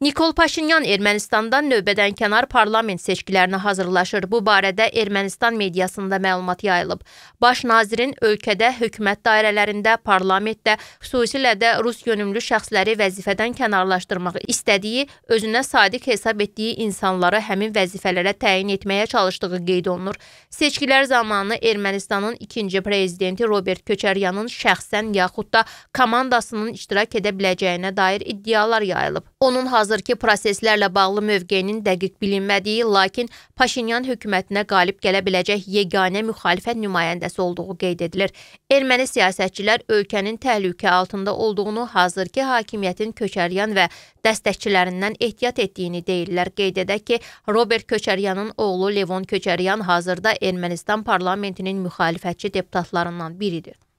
Nikol Paşinyan Ermənistandan növbədənkənar parlament seçkilərinə hazırlaşır. Bu barədə Ermənistan mediasında məlumat yayılıb. Baş nazirin ölkədə, hökumət dairələrində, parlamentdə, xüsusilə də rus yönümlü şəxsləri vəzifədən kənarlaşdırmaq istədiyi, özünə sadiq hesab etdiyi insanları həmin vəzifələrə təyin etməyə çalışdığı qeyd olunur. Seçkilər zamanı Ermənistanın ikinci prezidenti Robert Köçəryanın şəxsən yaxud da komandasının iştirak edə biləcəyinə dair iddialar yayılıb. Onun hazırki proseslərlə bağlı mövqeyinin dəqiq bilinmədiyi, lakin Paşinyan hökumətinə qalib gələ biləcək yeganə müxalifət nümayəndəsi olduğu qeyd edilir. Erməni siyasətçilər ölkənin təhlükə altında olduğunu, hazırki hakimiyyətin Köçəryan və dəstəkçilərindən ehtiyat etdiyini deyirlər. Qeyd edək ki, Robert Köçəryanın oğlu Levon Köçəryan hazırda Ermənistan parlamentinin müxalifətçi deputatlarından biridir.